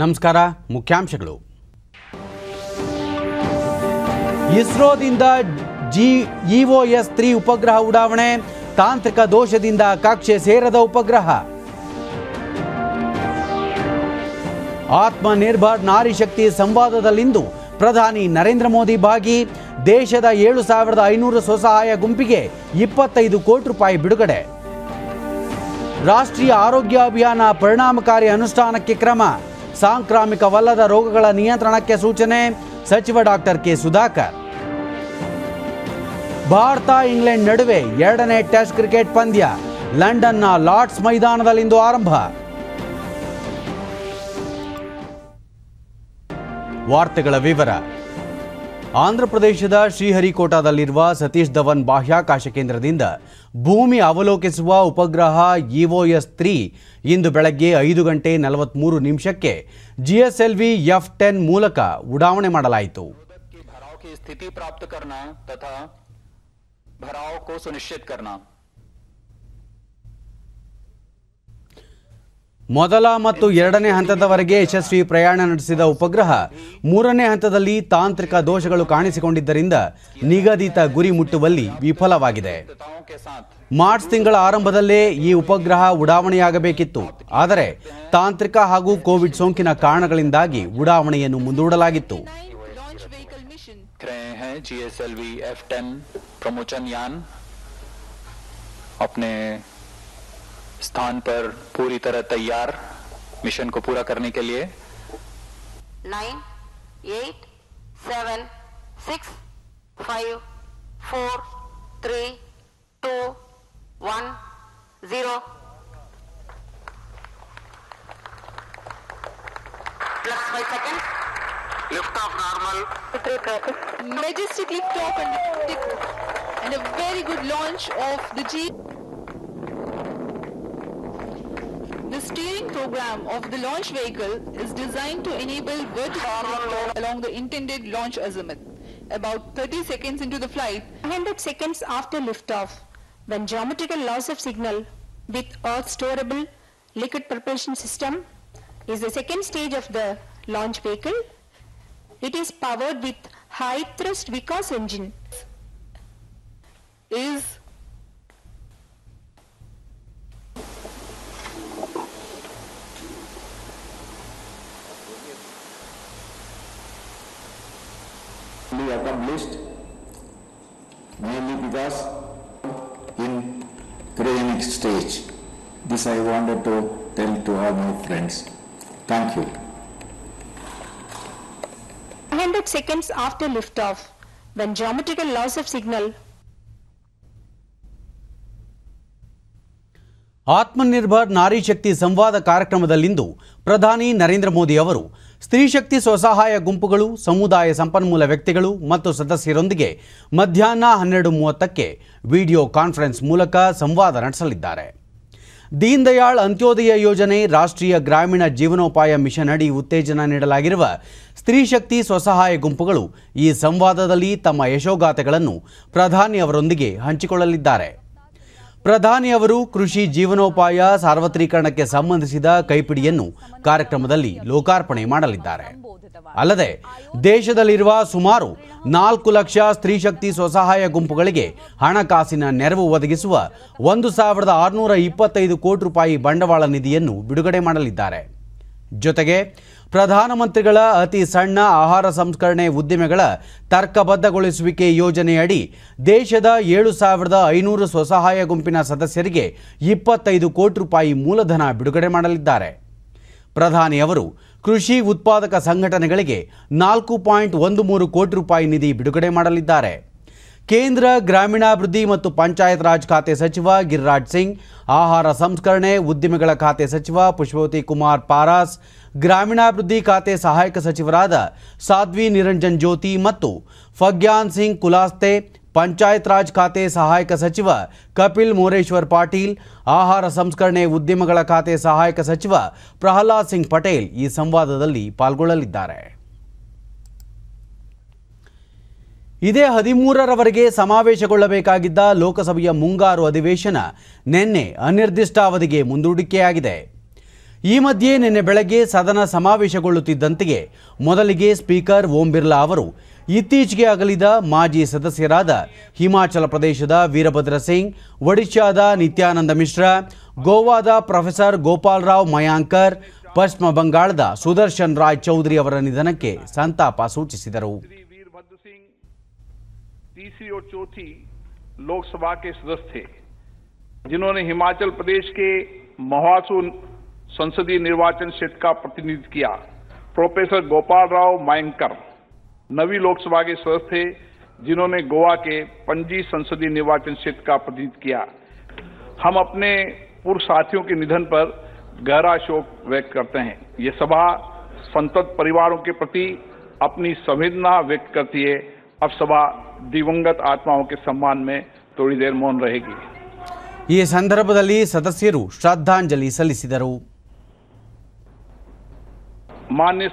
ನಮಸ್ಕಾರ ಮುಖ್ಯಾಂಶಗಳು ಇಸ್ರೋದಿಂದ G EOS three ಉಪಗ್ರಹ ಉಡಾವಣೆ ತಾಂತ್ರಿಕ ದೋಷದಿಂದ ಕಕ್ಷೆ ಸೇರದ ಉಪಗ್ರಹ ಆತ್ಮನಿರ್ಭರ್ ನಾರಿ ಶಕ್ತಿ ಸಂವಾದದಲ್ಲಿಂದು ಪ್ರಧಾನಿ ನರೇಂದ್ರ ಮೋದಿ ಭಾಗಿ ದೇಶದ ಏಳು ಸಾವಿರದ ಐನೂರು ಸ್ವಸಹಾಯ ಗುಂಪಿಗೆ ಇಪ್ಪತ್ತೈದು ಕೋಟಿ ರೂಪಾಯಿ ಬಿಡುಗಡೆ ರಾಷ್ಟ್ರೀಯ ಆರೋಗ್ಯ ಅಭಿಯಾನ ಪರಿಣಾಮಕಾರಿ ಅನುಷ್ಠಾನಕ್ಕೆ ಕ್ರಮ ಸಾಂಕ್ರಾಮಿಕವಲ್ಲದ ರೋಗಗಳ ನಿಯಂತ್ರಣಕ್ಕೆ ಸೂಚನೆ ಸಚಿವ doctor K Sudhakar Bharat England ನಡುವೆ ಎರಡನೇ ಟೆಸ್ಟ್ ಕ್ರಿಕೆಟ್ ಪಂದ್ಯ ಲಂಡನ್ನ ಲಾರ್ಡ್ಸ್ ಮೈದಾನದಲ್ಲಿಂದು ಆರಂಭ ವಾರ್ತೆಗಳ ವಿವರ ಆಂಧ್ರಪ್ರದೇಶದ ಶ್ರೀಹರಿಕೋಟಾದಲ್ಲಿರುವ ಸತೀಶ್ ಧವನ್ ಬಾಹ್ಯಾಕಾಶ ಕೇಂದ್ರದಿಂದ ಭೂಮಿ ಅವಲೋಕಿಸುವ ಉಪಗ್ರಹ ಇಒಎಸ್ e ತ್ರೀ ಇಂದು ಬೆಳಗ್ಗೆ ಐದು ಗಂಟೆ ನಲವತ್ಮೂರು ನಿಮಿಷಕ್ಕೆ ಜಿಎಸ್ಎಲ್ವಿ ಎಫ್ ಟೆನ್ ಮೂಲಕ ಉಡಾವಣೆ ಮಾಡಲಾಯಿತು ಮೊದಲ ಮತ್ತು ಎರಡನೇ ಹಂತದವರೆಗೆ ಯಶಸ್ವಿ ಪ್ರಯಾಣ ನಡೆಸಿದ ಉಪಗ್ರಹ ಮೂರನೇ ಹಂತದಲ್ಲಿ ತಾಂತ್ರಿಕ ದೋಷಗಳು ಕಾಣಿಸಿಕೊಂಡಿದ್ದರಿಂದ ನಿಗದಿತ ಗುರಿ ಮುಟ್ಟುವಲ್ಲಿ ವಿಫಲವಾಗಿದೆ ಮಾರ್ಚ್ ತಿಂಗಳ ಆರಂಭದಲ್ಲೇ ಈ ಉಪಗ್ರಹ ಉಡಾವಣೆಯಾಗಬೇಕಿತ್ತು ಆದರೆ ತಾಂತ್ರಿಕ ಹಾಗೂ ಕೋವಿಡ್ ಸೋಂಕಿನ ಕಾರಣಗಳಿಂದಾಗಿ ಉಡಾವಣೆಯನ್ನು ಮುಂದೂಡಲಾಗಿತ್ತು स्थान पर पूरी तरह तैयार मिशन को पूरा करने के लिए nine eight seven six five four three two one zero plus five second lift off normal majestically top and and a very good launch of the G The steering program of the launch vehicle is designed to enable vertical along the intended launch azimuth. About 30 seconds into the flight, 100 seconds after liftoff, when geometrical loss of signal with Earth storable liquid propulsion system is the second stage of the launch vehicle. It is powered with high thrust Vickers engine. Is accomplished mainly because in cryogenic stage. This I wanted to tell to all my friends. Thank you. 100 seconds after liftoff, when geometrical loss of signal Atmanirbhar Nari Shakti ಸಂವಾದ ಕಾರ್ಯಕ್ರಮದಲ್ಲಿಂದು ಪ್ರಧಾನಿ ನರೇಂದ್ರ ಮೋದಿ ಅವರು ಸ್ತ್ರೀಶಕ್ತಿ ಶಕ್ತಿ ಸ್ವಸಹಾಯ ಗುಂಪುಗಳು ಸಮುದಾಯ ಸಂಪನ್ಮೂಲ ವ್ಯಕ್ತಿಗಳು ಮತ್ತು ಸದಸ್ಯರೊಂದಿಗೆ ಮಧ್ಯಾಹ್ನ ಹನ್ನೆರಡು ಮೂವತ್ತಕ್ಕೆ ವಿಡಿಯೋ ಕಾನ್ಫರೆನ್ಸ್ ಮೂಲಕ ಸಂವಾದ ನಡೆಸಲಿದ್ದಾರೆ ದೀನ್ ದಯಾಳ್ ಅಂತ್ಯೋದಯ ಯೋಜನೆ ರಾಷ್ಟ್ರೀಯ ಗ್ರಾಮೀಣ ಜೀವನೋಪಾಯ ಮಿಷನ್ ಅಡಿ ಉತ್ತೇಜನ ನೀಡಲಾಗಿರುವ ಸ್ತ್ರೀಶಕ್ತಿ ಶಕ್ತಿ ಸ್ವಸಹಾಯ ಗುಂಪುಗಳು ಈ ಸಂವಾದದಲ್ಲಿ ತಮ್ಮ ಯಶೋಗಾಥೆಗಳನ್ನು ಪ್ರಧಾನಿ ಅವರೊಂದಿಗೆ ಹಂಚಿಕೊಳ್ಳಲಿದ್ದಾರೆ ಪ್ರಧಾನಿ ಅವರು ಕೃಷಿ ಜೀವನೋಪಾಯ ಸಾರ್ವತ್ರೀಕರಣಕ್ಕೆ ಸಂಬಂಧಿಸಿದ ಕೈಪಿಡಿಯನ್ನು ಕಾರ್ಯಕ್ರಮದಲ್ಲಿ ಲೋಕಾರ್ಪಣೆ ಮಾಡಲಿದ್ದಾರೆ ಅಲ್ಲದೆ ದೇಶದಲ್ಲಿರುವ ಸುಮಾರು ನಾಲ್ಕು ಲಕ್ಷ ಸ್ತ್ರೀಶಕ್ತಿ ಸ್ವಸಹಾಯ ಗುಂಪುಗಳಿಗೆ ಹಣಕಾಸಿನ ನೆರವು ಒದಗಿಸುವ ಒಂದು ಸಾವಿರದ ಆರುನೂರ ಇಪ್ಪತ್ತೈದು ಕೋಟಿ ರೂಪಾಯಿ ಬಂಡವಾಳ ನಿಧಿಯನ್ನು ಬಿಡುಗಡೆ ಮಾಡಲಿದ್ದಾರೆ ಜೊತೆಗೆ ಪ್ರಧಾನಮಂತ್ರಿಗಳ ಅತಿ ಸಣ್ಣ ಆಹಾರ ಸಂಸ್ಕರಣೆ ಉದ್ದಿಮೆಗಳ ತರ್ಕಬದ್ಧಗೊಳಿಸುವಿಕೆ ಯೋಜನೆಯಡಿ ದೇಶದ ಏಳು ಸಾವಿರದ ಐನೂರು ಸ್ವಸಹಾಯ ಗುಂಪಿನ ಸದಸ್ಯರಿಗೆ ಇಪ್ಪತ್ತೈದು ಕೋಟಿ ರೂಪಾಯಿ ಮೂಲಧನ ಬಿಡುಗಡೆ ಮಾಡಲಿದ್ದಾರೆ ಪ್ರಧಾನಿ ಅವರು ಕೃಷಿ ಉತ್ಪಾದಕ ಸಂಘಟನೆಗಳಿಗೆ ನಾಲ್ಕು ಪಾಯಿಂಟ್ ಒಂದು ಮೂರು ಕೋಟಿ ರೂಪಾಯಿ ನಿಧಿ ಬಿಡುಗಡೆ ಮಾಡಲಿದ್ದಾರೆ ಕೇಂದ್ರ ಗ್ರಾಮೀಣಾಭಿವೃದ್ಧಿ ಮತ್ತು ಪಂಚಾಯತ್ ರಾಜ್ ಖಾತೆ ಸಚಿವ ಗಿರಿರಾಜ್ ಸಿಂಗ್ ಆಹಾರ ಸಂಸ್ಕರಣೆ ಉದ್ದಿಮೆಗಳ ಖಾತೆ ಸಚಿವ ಪುಷ್ಪವತಿ ಕುಮಾರ್ ಪಾರಾಸ್ ಗ್ರಾಮೀಣಾಭಿವೃದ್ಧಿ ಖಾತೆ ಸಹಾಯಕ ಸಚಿವರಾದ ಸಾಧ್ವಿ ನಿರಂಜನ್ ಜ್ಯೋತಿ ಮತ್ತು ಫಗ್ಯಾನ್ ಸಿಂಗ್ ಕುಲಾಸ್ತೆ ಪಂಚಾಯತ್ ರಾಜ್ ಖಾತೆ ಸಹಾಯಕ ಸಚಿವ ಕಪಿಲ್ ಮೋರೇಶ್ವರ್ ಪಾಟೀಲ್ ಆಹಾರ ಸಂಸ್ಕರಣೆ ಉದ್ಯಮಗಳ ಖಾತೆ ಸಹಾಯಕ ಸಚಿವ ಪ್ರಹ್ಲಾದ್ ಸಿಂಗ್ ಪಟೇಲ್ ಈ ಸಂವಾದದಲ್ಲಿ ಪಾಲ್ಗೊಳ್ಳಲಿದ್ದಾರೆ ಇದೇ ಹದಿಮೂರರವರೆಗೆ ಸಮಾವೇಶಗೊಳ್ಳಬೇಕಾಗಿದ್ದ ಲೋಕಸಭೆಯ ಮುಂಗಾರು ಅಧಿವೇಶನ ನಿನ್ನೆ ಅನಿರ್ದಿಷ್ಟಾವಧಿಗೆ ಮುಂದೂಡಿಕೆಯಾಗಿದೆ ಈ ಮಧ್ಯೆ ನಿನ್ನೆ ಬೆಳಗ್ಗೆ ಸದನ ಸಮಾವೇಶಗೊಳ್ಳುತ್ತಿದ್ದಂತೆಯೇ ಮೊದಲಿಗೆ ಸ್ಪೀಕರ್ ಓಂ ಬಿರ್ಲಾ ಅವರು ಇತ್ತೀಚೆಗೆ ಅಗಲಿದ ಮಾಜಿ ಸದಸ್ಯರಾದ ಹಿಮಾಚಲ ಪ್ರದೇಶದ ವೀರಭದ್ರ ಸಿಂಗ್ ಒಡಿಶಾದ ನಿತ್ಯಾನಂದ ಮಿಶ್ರಾ ಗೋವಾದ ಪ್ರೊಫೆಸರ್ ಗೋಪಾಲರಾವ್ ಮಯಾಂಕರ್ ಪಶ್ಚಿಮ ಬಂಗಾಳದ ಸುದರ್ಶನ್ ರಾಯ್ ಚೌಧರಿ ಅವರ ನಿಧನಕ್ಕೆ ಸಂತಾಪ ಸೂಚಿಸಿದರು ಲೋಕಸಭಾ ಸದಸ್ಯ संसदीय निर्वाचन क्षेत्र का प्रतिनिधित्व किया प्रोफेसर गोपाल राव मायंकर नवी लोकसभा के सदस्य थे जिन्होंने गोवा के पंजी संसदीय निर्वाचन क्षेत्र का प्रतिनिधित्व किया हम अपने पूर्व साथियों के निधन पर गहरा शोक व्यक्त करते हैं ये सभा संतत परिवारों के प्रति अपनी संवेदना व्यक्त करती है अब सभा दिवंगत आत्माओं के सम्मान में थोड़ी देर मौन रहेगी ये संदर्भ सदस्य श्रद्धांजलि ಸಲ್ಲಿಸಿದರು ಮಾನ್ಯ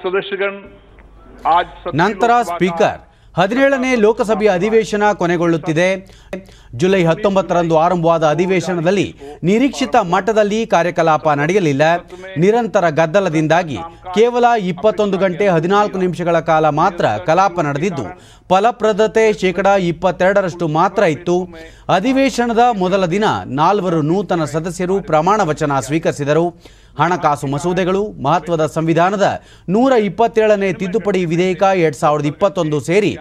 ನಂತರ ಸ್ಪೀಕರ್ ಹದಿನೇಳನೇ ಲೋಕಸಭೆಯ ಅಧಿವೇಶನ ಕೊನೆಗೊಳ್ಳುತ್ತಿದೆ ಜುಲೈ ಹತ್ತೊಂಬತ್ತರಂದು ಆರಂಭವಾದ ಅಧಿವೇಶನದಲ್ಲಿ ನಿರೀಕ್ಷಿತ ಮಟ್ಟದಲ್ಲಿ ಕಾರ್ಯಕಲಾಪ ನಡೆಯಲಿಲ್ಲ ನಿರಂತರ ಗದ್ದಲದಿಂದಾಗಿ ಕೇವಲ ಇಪ್ಪತ್ತೊಂದು ಗಂಟೆ ಹದಿನಾಲ್ಕು ನಿಮಿಷಗಳ ಕಾಲ ಮಾತ್ರ ಕಲಾಪ ನಡೆದಿದ್ದು ಫಲಪ್ರದತೆ ಶೇಕಡ ಇಪ್ಪತ್ತೆರಡರಷ್ಟು ಮಾತ್ರ ಇತ್ತು ಅಧಿವೇಶನದ ಮೊದಲ ದಿನ ನಾಲ್ವರು ನೂತನ ಸದಸ್ಯರು ಪ್ರಮಾಣ ವಚನ ಸ್ವೀಕರಿಸಿದರು ಹಣಕಾಸು ಮಸೂದೆಗಳು ಮಹತ್ವದ ಸಂವಿಧಾನದ ನೂರ ಇಪ್ಪತ್ತೇಳನೇ ತಿದ್ದುಪಡಿ ವಿಧೇಯಕ ಎರಡ್ ಸಾವಿರದ ಇಪ್ಪತ್ತೊಂದು ಸೇರಿ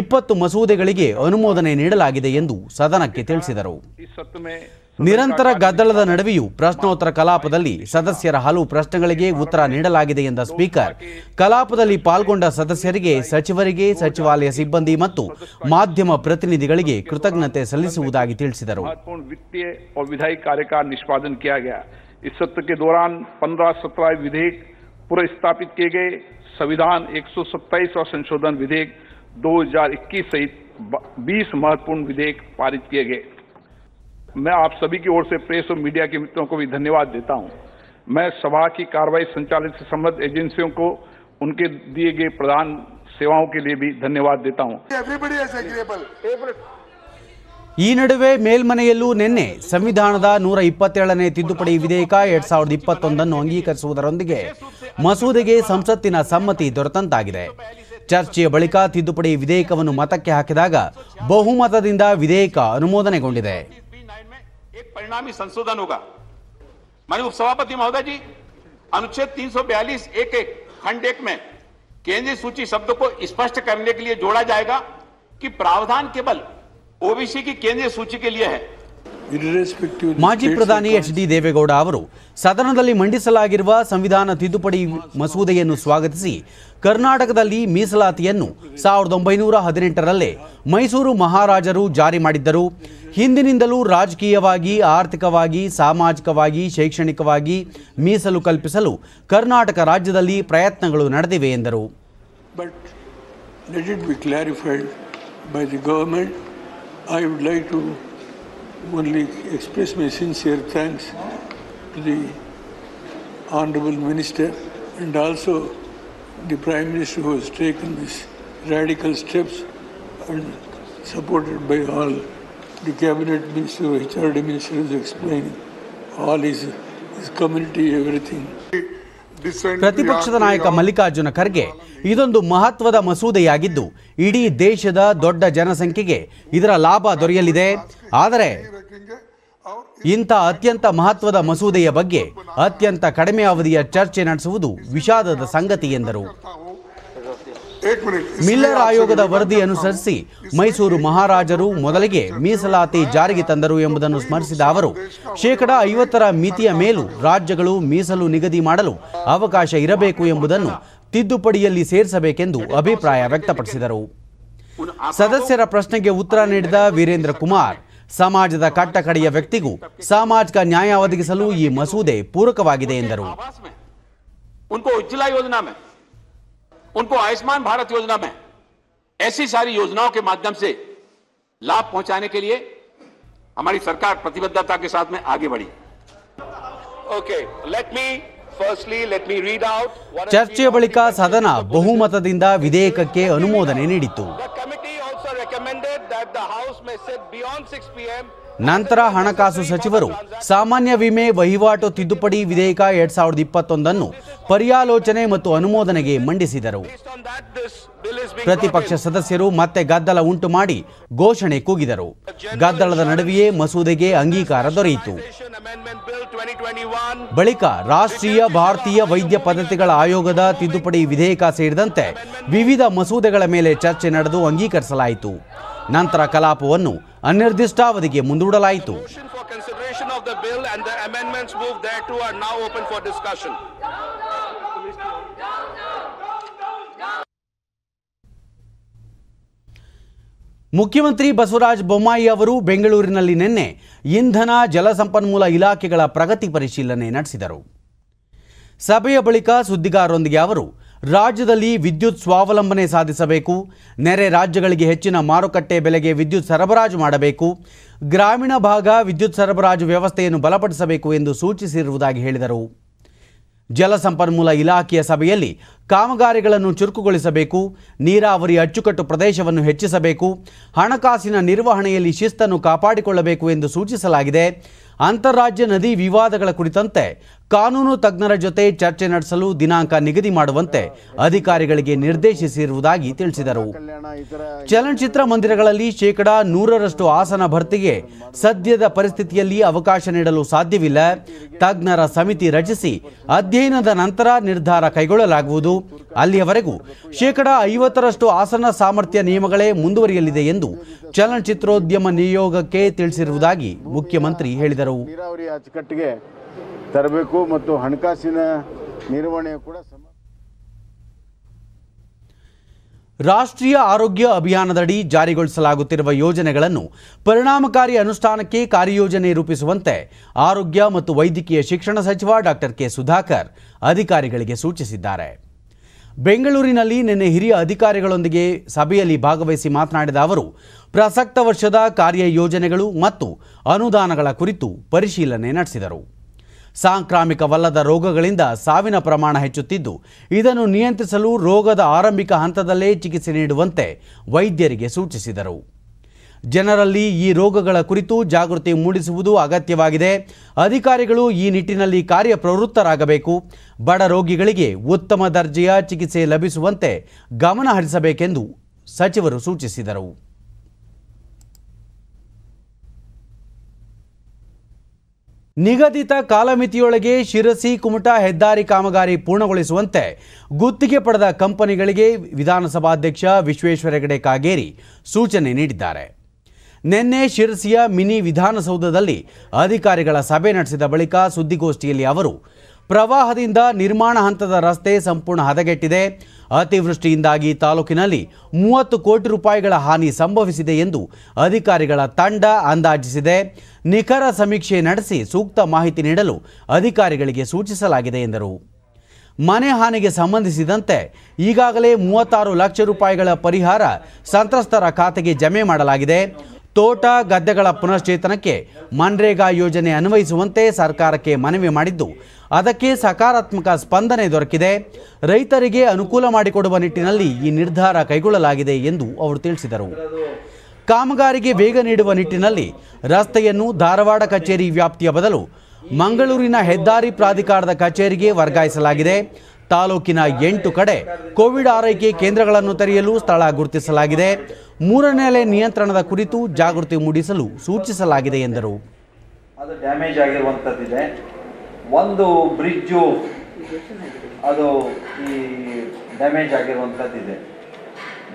ಇಪ್ಪತ್ತು ಮಸೂದೆಗಳಿಗೆ ಅನುಮೋದನೆ ನೀಡಲಾಗಿದೆ ಎಂದು ಸದನಕ್ಕೆ ತಿಳಿಸಿದರು ನಿರಂತರ ಗದ್ದಲದ ನಡುವೆಯೂ ಪ್ರಶ್ನೋತ್ತರ ಕಲಾಪದಲ್ಲಿ ಸದಸ್ಯರ ಹಲವು ಪ್ರಶ್ನೆಗಳಿಗೆ ಉತ್ತರ ನೀಡಲಾಗಿದೆ ಎಂದ ಸ್ಪೀಕರ್ ಕಲಾಪದಲ್ಲಿ ಪಾಲ್ಗೊಂಡ ಸದಸ್ಯರಿಗೆ ಸಚಿವರಿಗೆ ಸಚಿವಾಲಯ ಸಿಬ್ಬಂದಿ ಮತ್ತು ಮಾಧ್ಯಮ ಪ್ರತಿನಿಧಿಗಳಿಗೆ ಕೃತಜ್ಞತೆ ಸಲ್ಲಿಸುವುದಾಗಿ ತಿಳಿಸಿದರು इस सत्र के दौरान 15-17 विधेयक पुरस्थापित किए गए संविधान एक और संशोधन विधेयक 2021 सहित 20 महत्वपूर्ण विधेयक पारित किए गए मैं आप सभी की ओर से प्रेस और मीडिया के मित्रों को भी धन्यवाद देता हूं। मैं सभा की कार्रवाई संचालित से संबद्ध एजेंसियों को उनके दिए गए प्रधान सेवाओं के लिए भी धन्यवाद देता हूँ ಈ ನಡುವೆ ಮೇಲ್ಮನೆಯಲ್ಲೂ ನಿನ್ನೆ ಸಂವಿಧಾನದ ನೂರ ಇಪ್ಪತ್ತೇಳನೇ ತಿದ್ದುಪಡಿ ವಿಧೇಯಕ ಎರಡ್ ಸಾವಿರದ ಇಪ್ಪತ್ತೊಂದನ್ನು ಅಂಗೀಕರಿಸುವುದರೊಂದಿಗೆ ಮಸೂದೆಗೆ ಸಂಸತ್ತಿನ ಸಮ್ಮತಿ ದೊರೆತಂತಾಗಿದೆ ಚರ್ಚೆಯ ಬಳಿಕ ತಿದ್ದುಪಡಿ ವಿಧೇಯಕವನ್ನು ಮತಕ್ಕೆ ಹಾಕಿದಾಗ ಬಹುಮತದಿಂದ ವಿಧೇಯಕ ಅನುಮೋದನೆಗೊಂಡಿದೆ अनुच्छेद 342 एक एक खंड एक में केंद्रीय सूची शब्द को स्पष्ट करने के लिए जोड़ा जाएगा कि प्रावधान केवल ओबीसी ಕೇಂದ್ರ केंद्रीय ಮಾಜಿ ಪ್ರಧಾನಿ ಎಚ್ ಡಿ ದೇವೇಗೌಡ ಅವರು ಸದನದಲ್ಲಿ ಮಂಡಿಸಲಾಗಿರುವ ಸಂವಿಧಾನ ತಿದ್ದುಪಡಿ ಮಸೂದೆಯನ್ನು ಸ್ವಾಗತಿಸಿ ಕರ್ನಾಟಕದಲ್ಲಿ ಮೀಸಲಾತಿಯನ್ನು ಸಾವಿರದ ಒಂಬೈನೂರ ಹದಿನೆಂಟರಲ್ಲೇ ಮೈಸೂರು ಮಹಾರಾಜರು ಜಾರಿ ಮಾಡಿದ್ದರು ಹಿಂದಿನಿಂದಲೂ ರಾಜಕೀಯವಾಗಿ ಆರ್ಥಿಕವಾಗಿ ಸಾಮಾಜಿಕವಾಗಿ ಶೈಕ್ಷಣಿಕವಾಗಿ ಮೀಸಲು ಕಲ್ಪಿಸಲು ಕರ್ನಾಟಕ ರಾಜ್ಯದಲ್ಲಿ ಪ್ರಯತ್ನಗಳು ನಡೆದಿವೆ ಎಂದರು I would like to only express my sincere thanks to the Honorable Minister and also the Prime Minister who has taken these radical steps and supported by all the Cabinet Minister, HRD Minister is explaining all his, his community, everything. ಪ್ರತಿಪಕ್ಷದ ನಾಯಕ ಮಲ್ಲಿಕಾರ್ಜುನ ಖರ್ಗೆ ಇದೊಂದು ಮಹತ್ವದ ಮಸೂದೆಯಾಗಿದ್ದು ಇಡೀ ದೇಶದ ದೊಡ್ಡ ಜನಸಂಖ್ಯೆಗೆ ಇದರ ಲಾಭ ದೊರೆಯಲಿದೆ ಆದರೆ ಇಂಥ ಅತ್ಯಂತ ಮಹತ್ವದ ಮಸೂದೆಯ ಬಗ್ಗೆ ಅತ್ಯಂತ ಕಡಿಮೆ ಅವಧಿಯ ಚರ್ಚೆ ನಡೆಸುವುದು ವಿಷಾದದ ಸಂಗತಿ ಎಂದರು ಮಿಲ್ಲರ್ ಆಯೋಗದ ವರದಿ ಅನುಸರಿಸಿ ಮೈಸೂರು ಮಹಾರಾಜರು ಮೊದಲಿಗೆ ಮೀಸಲಾತಿ ಜಾರಿಗೆ ತಂದರು ಎಂಬುದನ್ನು ಸ್ಮರಿಸಿದ ಅವರು ಶೇಕಡಾ ಐವತ್ತರ ಮಿತಿಯ ಮೇಲೂ ರಾಜ್ಯಗಳು ಮೀಸಲು ನಿಗದಿ ಮಾಡಲು ಅವಕಾಶ ಇರಬೇಕು ಎಂಬುದನ್ನು ತಿದ್ದುಪಡಿಯಲ್ಲಿ ಸೇರಿಸಬೇಕೆಂದೂ ಅಭಿಪ್ರಾಯ ವ್ಯಕ್ತಪಡಿಸಿದರು ಸದಸ್ಯರ ಪ್ರಶ್ನೆಗೆ ಉತ್ತರ ನೀಡಿದ ವೀರೇಂದ್ರ ಕುಮಾರ್ ಸಮಾಜದ ಕಟಕಡಿಯ ವ್ಯಕ್ತಿಗೂ ಸಾಮಾಜಿಕ ನ್ಯಾಯ ಆವದಿಗೆಸಲು ಈ ಮಸೂದೆ ಪೂರಕವಾಗಿದೆ ಎಂದರು उनको उज्ज्वला योजना में उनको आयुष्मान भारत योजना में ऐसी सारी योजनाओं के माध्यम से लाभ पहुंचाने के लिए हमारी सरकार प्रतिबद्धता के साथ में आगे बढ़ी ओके लेट मी ಚರ್ಚೆಯ ಬಳಿಕ ಸದನ ಬಹುಮತದಿಂದ ವಿಧೇಯಕಕ್ಕೆ ಅನುಮೋದನೆ ನೀಡಿತು ನಂತರ ಹಣಕಾಸು ಸಚಿವರು ಸಾಮಾನ್ಯ ವಿಮೆ ವಹಿವಾಟು ತಿದ್ದುಪಡಿ ವಿಧೇಯಕ ಎರಡ್ ಸಾವಿರದ ಇಪ್ಪತ್ತೊಂದನ್ನು ಪರ್ಯಾಲೋಚನೆ ಮತ್ತು ಅನುಮೋದನೆಗೆ ಮಂಡಿಸಿದರು ಪ್ರತಿಪಕ್ಷ ಸದಸ್ಯರು ಮತ್ತೆ ಗದ್ದಲ ಉಂಟು ಮಾಡಿ ಘೋಷಣೆ ಕೂಗಿದರು ಗದ್ದಲದ ನಡುವೆಯೇ ಮಸೂದೆಗೆ ಅಂಗೀಕಾರ ದೊರೆಯಿತು ಬಳಿಕ ರಾಷ್ಟ್ರೀಯ ಭಾರತೀಯ ವೈದ್ಯ ಪದ್ಧತಿಗಳ ಆಯೋಗದ ತಿದ್ದುಪಡಿ ವಿಧೇಯಕ ಸೇರಿದಂತೆ ವಿವಿಧ ಮಸೂದೆಗಳ ಮೇಲೆ ಚರ್ಚೆ ನಡೆದು ಅಂಗೀಕರಿಸಲಾಯಿತು ನಂತರ ಕಲಾಪವನ್ನು ಅನಿರ್ದಿಷ್ಟಾವಧಿಗೆ ಮುಂದೂಡಲಾಯಿತು ಮುಖ್ಯಮಂತ್ರಿ ಬಸವರಾಜ ಬೊಮ್ಮಾಯಿ ಅವರು ಬೆಂಗಳೂರಿನಲ್ಲಿ ನಿನ್ನೆ ಇಂಧನ ಜಲಸಂಪನ್ಮೂಲ ಇಲಾಖೆಗಳ ಪ್ರಗತಿ ಪರಿಶೀಲನೆ ನಡೆಸಿದರು ಸಭೆಯ ಬಳಿಕ ಸುದ್ದಿಗಾರರೊಂದಿಗೆ ಅವರು ರಾಜ್ಯದಲ್ಲಿ ವಿದ್ಯುತ್ ಸ್ವಾವಲಂಬನೆ ಸಾಧಿಸಬೇಕು ನೆರೆ ರಾಜ್ಯಗಳಿಗೆ ಹೆಚ್ಚಿನ ಮಾರುಕಟ್ಟೆ ಬೆಲೆಗೆ ವಿದ್ಯುತ್ ಸರಬರಾಜು ಮಾಡಬೇಕು ಗ್ರಾಮೀಣ ಭಾಗ ವಿದ್ಯುತ್ ಸರಬರಾಜು ವ್ಯವಸ್ಥೆಯನ್ನು ಬಲಪಡಿಸಬೇಕು ಎಂದು ಸೂಚಿಸಿರುವುದಾಗಿ ಹೇಳಿದರು ಜಲಸಂಪನ್ಮೂಲ ಇಲಾಖೆಯ ಸಭೆಯಲ್ಲಿ ಕಾಮಗಾರಿಗಳನ್ನು ಚುರುಕುಗೊಳಿಸಬೇಕು ನೀರಾವರಿ ಅಚ್ಚುಕಟ್ಟು ಪ್ರದೇಶವನ್ನು ಹೆಚ್ಚಿಸಬೇಕು ಹಣಕಾಸಿನ ನಿರ್ವಹಣೆಯಲ್ಲಿ ಶಿಸ್ತನ್ನು ಕಾಪಾಡಿಕೊಳ್ಳಬೇಕು ಎಂದು ಸೂಚಿಸಲಾಗಿದೆ ಅಂತಾರಾಜ್ಯ ನದಿ ವಿವಾದಗಳ ಕುರಿತಂತೆ ಕಾನೂನು ತಜ್ಞರ ಜೊತೆ ಚರ್ಚೆ ನಡೆಸಲು ದಿನಾಂಕ ನಿಗದಿ ಮಾಡುವಂತೆ ಅಧಿಕಾರಿಗಳಿಗೆ ನಿರ್ದೇಶಿಸಿರುವುದಾಗಿ ತಿಳಿಸಿದರು ಚಲನಚಿತ್ರ ಮಂದಿರಗಳಲ್ಲಿ ಶೇಕಡಾ ನೂರರಷ್ಟು ಆಸನ ಭರ್ತಿಗೆ ಸದ್ಯದ ಪರಿಸ್ಥಿತಿಯಲ್ಲಿ ಅವಕಾಶ ನೀಡಲು ಸಾಧ್ಯವಿಲ್ಲ ತಜ್ಞರ ಸಮಿತಿ ರಚಿಸಿ ಅಧ್ಯಯನದ ನಂತರ ನಿರ್ಧಾರ ಕೈಗೊಳ್ಳಲಾಗುವುದು ಅಲ್ಲಿಯವರೆಗೂ ಶೇಕಡಾ ಐವತ್ತರಷ್ಟು ಆಸನ ಸಾಮರ್ಥ್ಯ ನಿಯಮಗಳೇ ಮುಂದುವರಿಯಲಿದೆ ಎಂದು ಚಲನಚಿತ್ರೋದ್ಯಮ ನಿಯೋಗಕ್ಕೆ ತಿಳಿಸಿರುವುದಾಗಿ ಮುಖ್ಯಮಂತ್ರಿ ಹೇಳಿದರು ತರಬೇಕು ಮತ್ತು ಹಣಕಾಸಿನ ನಿರ್ವಹಣೆ ಕೂಡ ರಾಷ್ಟ್ರೀಯ ಆರೋಗ್ಯ ಅಭಿಯಾನದಡಿ ಜಾರಿಗೊಳಿಸಲಾಗುತ್ತಿರುವ ಯೋಜನೆಗಳನ್ನು ಪರಿಣಾಮಕಾರಿ ಅನುಷ್ಠಾನಕ್ಕೆ ಕಾರ್ಯಯೋಜನೆ ರೂಪಿಸುವಂತೆ ಆರೋಗ್ಯ ಮತ್ತು ವೈದ್ಯಕೀಯ ಶಿಕ್ಷಣ ಸಚಿವ ಡಾಕ್ಟರ್ ಕೆ ಸುಧಾಕರ್ ಅಧಿಕಾರಿಗಳಿಗೆ ಸೂಚಿಸಿದ್ದಾರೆ ಬೆಂಗಳೂರಿನಲ್ಲಿ ನಿನ್ನೆ ಹಿರಿಯ ಅಧಿಕಾರಿಗಳೊಂದಿಗೆ ಸಭೆಯಲ್ಲಿ ಭಾಗವಹಿಸಿ ಮಾತನಾಡಿದ ಅವರು ಪ್ರಸಕ್ತ ವರ್ಷದ ಕಾರ್ಯಯೋಜನೆಗಳು ಮತ್ತು ಅನುದಾನಗಳ ಕುರಿತು ಪರಿಶೀಲನೆ ನಡೆಸಿದರು ಸಾಂಕ್ರಾಮಿಕವಲ್ಲದ ರೋಗಗಳಿಂದ ಸಾವಿನ ಪ್ರಮಾಣ ಹೆಚ್ಚುತ್ತಿದ್ದು ಇದನ್ನು ನಿಯಂತ್ರಿಸಲು ರೋಗದ ಆರಂಭಿಕ ಹಂತದಲ್ಲೇ ಚಿಕಿತ್ಸೆ ನೀಡುವಂತೆ ವೈದ್ಯರಿಗೆ ಸೂಚಿಸಿದರು ಜನರಲ್ಲಿ ಈ ರೋಗಗಳ ಕುರಿತು ಜಾಗೃತಿ ಮೂಡಿಸುವುದು ಅಗತ್ಯವಾಗಿದೆ ಅಧಿಕಾರಿಗಳು ಈ ನಿಟ್ಟಿನಲ್ಲಿ ಕಾರ್ಯಪ್ರವೃತ್ತರಾಗಬೇಕು ಬಡ ರೋಗಿಗಳಿಗೆ ಉತ್ತಮ ದರ್ಜೆಯ ಚಿಕಿತ್ಸೆ ಲಭಿಸುವಂತೆ ಗಮನ ಸಚಿವರು ಸೂಚಿಸಿದರು ನಿಗದಿತ ಕಾಲಮಿತಿಯೊಳಗೆ ಶಿರಸಿ ಕುಮಟಾ ಹೆದ್ದಾರಿ ಕಾಮಗಾರಿ ಪೂರ್ಣಗೊಳಿಸುವಂತೆ ಗುತ್ತಿಗೆ ಪಡೆದ ಕಂಪನಿಗಳಿಗೆ ವಿಧಾನಸಭಾಧ್ಯಕ್ಷ ವಿಶ್ವೇಶ್ವರ ಹೆಗಡೆ ಕಾಗೇರಿ ಸೂಚನೆ ನೀಡಿದ್ದಾರೆ ನಿನ್ನೆ ಶಿರಸಿಯ ಮಿನಿ ವಿಧಾನಸೌಧದಲ್ಲಿ ಅಧಿಕಾರಿಗಳ ಸಭೆ ನಡೆಸಿದ ಬಳಿಕ ಸುದ್ದಿಗೋಷ್ಠಿಯಲ್ಲಿ ಅವರು ಪ್ರವಾಹದಿಂದ ನಿರ್ಮಾಣ ಹಂತದ ರಸ್ತೆ ಸಂಪೂರ್ಣ ಹದಗೆಟ್ಟಿದೆ ಅತಿವೃಷ್ಟಿಯಿಂದಾಗಿ ತಾಲೂಕಿನಲ್ಲಿ ಮೂವತ್ತು ಕೋಟಿ ರೂಪಾಯಿಗಳ ಹಾನಿ ಸಂಭವಿಸಿದೆ ಎಂದು ಅಧಿಕಾರಿಗಳ ತಂಡ ಅಂದಾಜಿಸಿದೆ ನಿಖರ ಸಮೀಕ್ಷೆ ನಡೆಸಿ ಸೂಕ್ತ ಮಾಹಿತಿ ನೀಡಲು ಅಧಿಕಾರಿಗಳಿಗೆ ಸೂಚಿಸಲಾಗಿದೆ ಎಂದರು ಮನೆ ಹಾನಿಗೆ ಸಂಬಂಧಿಸಿದಂತೆ ಈಗಾಗಲೇ ಮೂವತ್ತಾರು ಲಕ್ಷ ರೂಪಾಯಿಗಳ ಪರಿಹಾರ ಸಂತ್ರಸ್ತರ ಖಾತೆಗೆ ಜಮೆ ಮಾಡಲಾಗಿದೆ ತೋಟ ಗದ್ದೆಗಳ ಪುನಶ್ಚೇತನಕ್ಕೆ ಮನ್ರೇಗಾ ಯೋಜನೆ ಅನ್ವಯಿಸುವಂತೆ ಸರ್ಕಾರಕ್ಕೆ ಮನವಿ ಮಾಡಿದ್ದು ಅದಕ್ಕೆ ಸಕಾರಾತ್ಮಕ ಸ್ಪಂದನೆ ದೊರಕಿದೆ ರೈತರಿಗೆ ಅನುಕೂಲ ಮಾಡಿಕೊಡುವ ನಿಟ್ಟಿನಲ್ಲಿ ಈ ನಿರ್ಧಾರ ಕೈಗೊಳ್ಳಲಾಗಿದೆ ಎಂದು ಅವರು ತಿಳಿಸಿದರು ಕಾಮಗಾರಿಗೆ ವೇಗ ನೀಡುವ ನಿಟ್ಟಿನಲ್ಲಿ ರಸ್ತೆಯನ್ನು ಧಾರವಾಡ ಕಚೇರಿ ವ್ಯಾಪ್ತಿಯ ಬದಲು ಮಂಗಳೂರಿನ ಹೆದ್ದಾರಿ ಪ್ರಾಧಿಕಾರದ ಕಚೇರಿಗೆ ವರ್ಗಾಯಿಸಲಾಗಿದೆ ತಾಲೂಕಿನ ಎಂಟು ಕಡೆ ಕೋವಿಡ್ ಆರೈಕೆ ಕೇಂದ್ರಗಳನ್ನು ತೆರೆಯಲು ಸ್ಥಳ ಗುರುತಿಸಲಾಗಿದೆ ಮೂರನೇ ನಿಯಂತ್ರಣದ ಕುರಿತು ಜಾಗೃತಿ ಮೂಡಿಸಲು ಸೂಚಿಸಲಾಗಿದೆ ಎಂದರು ಒಂದು ಬ್ರಿಡ್ಜು ಅದು ಈ ಡ್ಯಾಮೇಜ್ ಆಗಿರುವಂಥದ್ದಿದೆ